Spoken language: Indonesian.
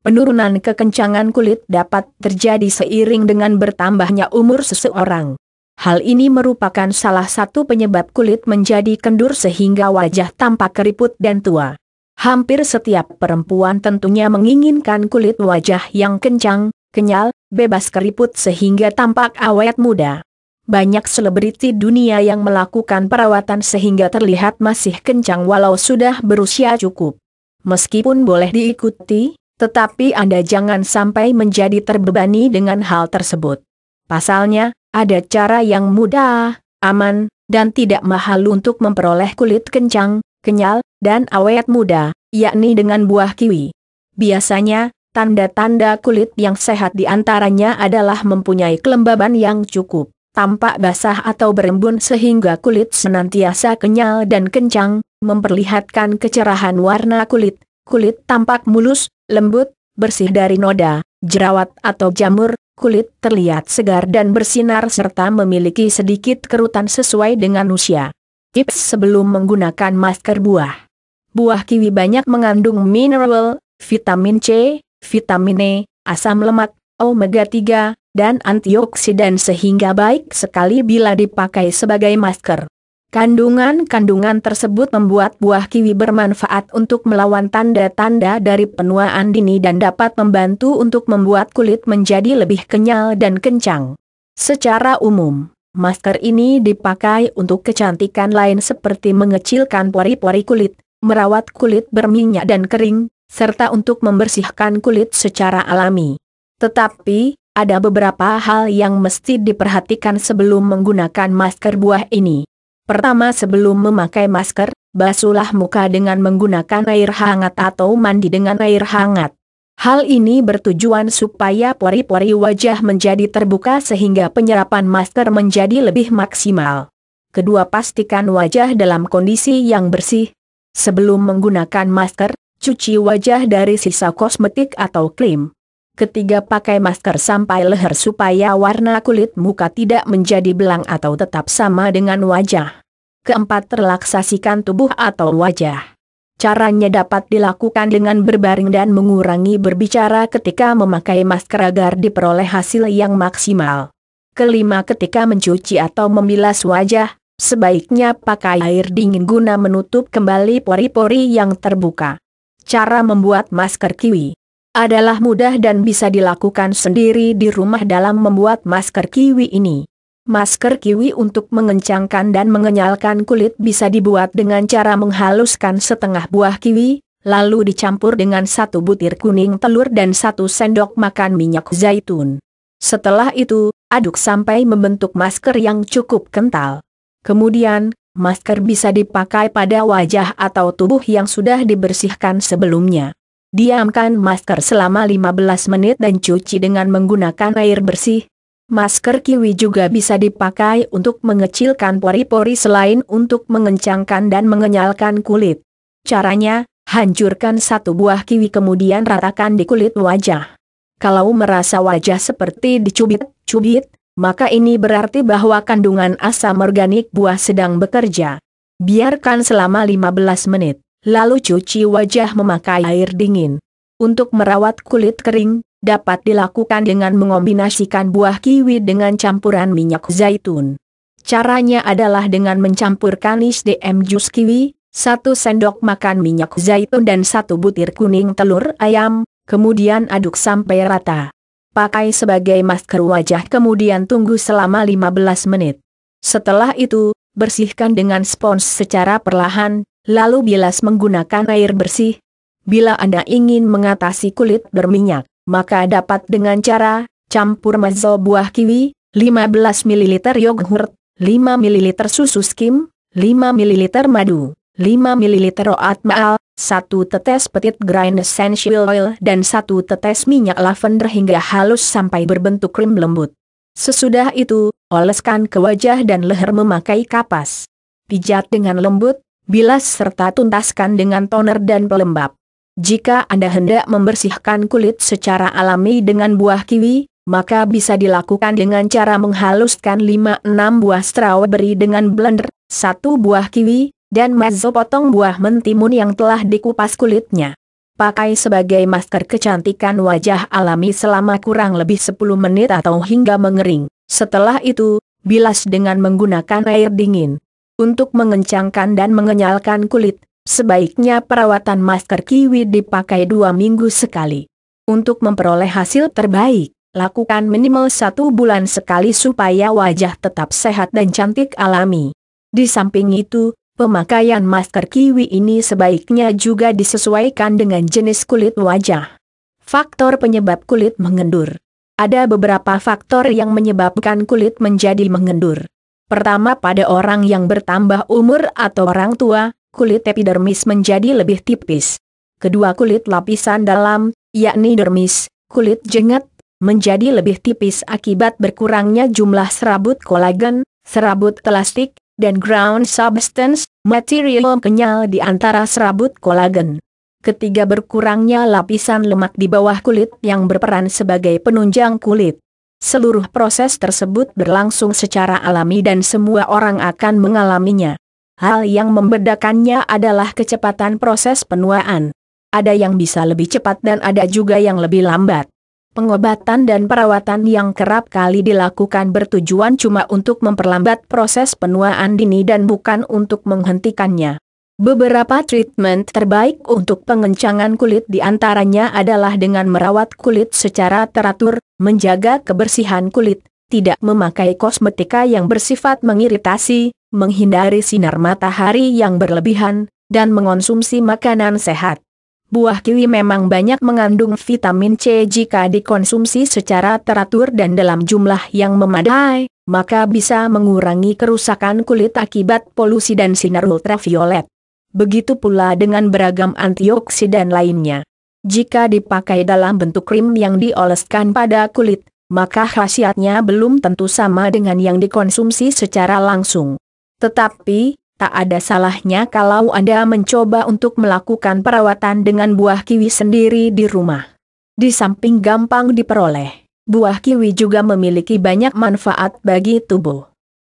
Penurunan kekencangan kulit dapat terjadi seiring dengan bertambahnya umur seseorang. Hal ini merupakan salah satu penyebab kulit menjadi kendur sehingga wajah tampak keriput dan tua. Hampir setiap perempuan tentunya menginginkan kulit wajah yang kencang, kenyal, bebas keriput sehingga tampak awet muda. Banyak selebriti dunia yang melakukan perawatan sehingga terlihat masih kencang walau sudah berusia cukup. Meskipun boleh diikuti, tetapi Anda jangan sampai menjadi terbebani dengan hal tersebut. Pasalnya, ada cara yang mudah, aman, dan tidak mahal untuk memperoleh kulit kencang, kenyal, dan awet muda, yakni dengan buah kiwi. Biasanya, tanda-tanda kulit yang sehat diantaranya adalah mempunyai kelembaban yang cukup, tampak basah atau berembun sehingga kulit senantiasa kenyal dan kencang, memperlihatkan kecerahan warna kulit, kulit tampak mulus, lembut, bersih dari noda, jerawat atau jamur, kulit terlihat segar dan bersinar serta memiliki sedikit kerutan sesuai dengan usia. Tips sebelum menggunakan masker buah. Buah kiwi banyak mengandung mineral, vitamin C, vitamin E, asam lemak, omega 3, dan antioksidan sehingga baik sekali bila dipakai sebagai masker. Kandungan-kandungan tersebut membuat buah kiwi bermanfaat untuk melawan tanda-tanda dari penuaan dini dan dapat membantu untuk membuat kulit menjadi lebih kenyal dan kencang. Secara umum, masker ini dipakai untuk kecantikan lain seperti mengecilkan pori-pori kulit, merawat kulit berminyak dan kering, serta untuk membersihkan kulit secara alami. Tetapi, ada beberapa hal yang mesti diperhatikan sebelum menggunakan masker buah ini. Pertama sebelum memakai masker, basuhlah muka dengan menggunakan air hangat atau mandi dengan air hangat. Hal ini bertujuan supaya pori-pori wajah menjadi terbuka sehingga penyerapan masker menjadi lebih maksimal. Kedua, pastikan wajah dalam kondisi yang bersih. Sebelum menggunakan masker, cuci wajah dari sisa kosmetik atau krim. Ketiga pakai masker sampai leher supaya warna kulit muka tidak menjadi belang atau tetap sama dengan wajah. Keempat relaksasikan tubuh atau wajah. Caranya dapat dilakukan dengan berbaring dan mengurangi berbicara ketika memakai masker agar diperoleh hasil yang maksimal. Kelima ketika mencuci atau membilas wajah, sebaiknya pakai air dingin guna menutup kembali pori-pori yang terbuka. Cara membuat masker kiwi adalah mudah dan bisa dilakukan sendiri di rumah dalam membuat masker kiwi ini. Masker kiwi untuk mengencangkan dan mengenyalkan kulit bisa dibuat dengan cara menghaluskan setengah buah kiwi, lalu dicampur dengan satu butir kuning telur dan satu sendok makan minyak zaitun. Setelah itu, aduk sampai membentuk masker yang cukup kental. Kemudian, masker bisa dipakai pada wajah atau tubuh yang sudah dibersihkan sebelumnya. Diamkan masker selama 15 menit dan cuci dengan menggunakan air bersih. Masker kiwi juga bisa dipakai untuk mengecilkan pori-pori selain untuk mengencangkan dan mengenyalkan kulit. Caranya, hancurkan satu buah kiwi kemudian ratakan di kulit wajah. Kalau merasa wajah seperti dicubit-cubit, maka ini berarti bahwa kandungan asam organik buah sedang bekerja. Biarkan selama 15 menit lalu cuci wajah memakai air dingin. Untuk merawat kulit kering, dapat dilakukan dengan mengombinasikan buah kiwi dengan campuran minyak zaitun. Caranya adalah dengan mencampurkan SDM jus kiwi, satu sendok makan minyak zaitun dan satu butir kuning telur ayam, kemudian aduk sampai rata. Pakai sebagai masker wajah kemudian tunggu selama 15 menit. Setelah itu, bersihkan dengan spons secara perlahan, lalu bilas menggunakan air bersih. Bila Anda ingin mengatasi kulit berminyak, maka dapat dengan cara campur mazo buah kiwi, 15 ml yogurt, 5 ml susu skim, 5 ml madu, 5 ml oat maal, 1 tetes petit grain essential oil dan 1 tetes minyak lavender hingga halus sampai berbentuk krim lembut. Sesudah itu, oleskan ke wajah dan leher memakai kapas. Pijat dengan lembut, bilas serta tuntaskan dengan toner dan pelembab. Jika Anda hendak membersihkan kulit secara alami dengan buah kiwi, maka bisa dilakukan dengan cara menghaluskan 5-6 buah strawberry dengan blender, satu buah kiwi, dan mezzo potong buah mentimun yang telah dikupas kulitnya. Pakai sebagai masker kecantikan wajah alami selama kurang lebih 10 menit atau hingga mengering. Setelah itu, bilas dengan menggunakan air dingin untuk mengencangkan dan mengenyalkan kulit, sebaiknya perawatan masker kiwi dipakai dua minggu sekali. Untuk memperoleh hasil terbaik, lakukan minimal satu bulan sekali supaya wajah tetap sehat dan cantik alami. Di samping itu, pemakaian masker kiwi ini sebaiknya juga disesuaikan dengan jenis kulit wajah. Faktor penyebab kulit mengendur Ada beberapa faktor yang menyebabkan kulit menjadi mengendur. Pertama pada orang yang bertambah umur atau orang tua, kulit epidermis menjadi lebih tipis. Kedua kulit lapisan dalam, yakni dermis, kulit jengat, menjadi lebih tipis akibat berkurangnya jumlah serabut kolagen, serabut elastik, dan ground substance, material kenyal di antara serabut kolagen. Ketiga berkurangnya lapisan lemak di bawah kulit yang berperan sebagai penunjang kulit. Seluruh proses tersebut berlangsung secara alami dan semua orang akan mengalaminya. Hal yang membedakannya adalah kecepatan proses penuaan. Ada yang bisa lebih cepat dan ada juga yang lebih lambat. Pengobatan dan perawatan yang kerap kali dilakukan bertujuan cuma untuk memperlambat proses penuaan dini dan bukan untuk menghentikannya. Beberapa treatment terbaik untuk pengencangan kulit diantaranya adalah dengan merawat kulit secara teratur, menjaga kebersihan kulit, tidak memakai kosmetika yang bersifat mengiritasi, menghindari sinar matahari yang berlebihan, dan mengonsumsi makanan sehat. Buah kiwi memang banyak mengandung vitamin C jika dikonsumsi secara teratur dan dalam jumlah yang memadai, maka bisa mengurangi kerusakan kulit akibat polusi dan sinar ultraviolet. Begitu pula dengan beragam antioksidan lainnya. Jika dipakai dalam bentuk krim yang dioleskan pada kulit, maka khasiatnya belum tentu sama dengan yang dikonsumsi secara langsung. Tetapi, tak ada salahnya kalau Anda mencoba untuk melakukan perawatan dengan buah kiwi sendiri di rumah. Di samping gampang diperoleh, buah kiwi juga memiliki banyak manfaat bagi tubuh.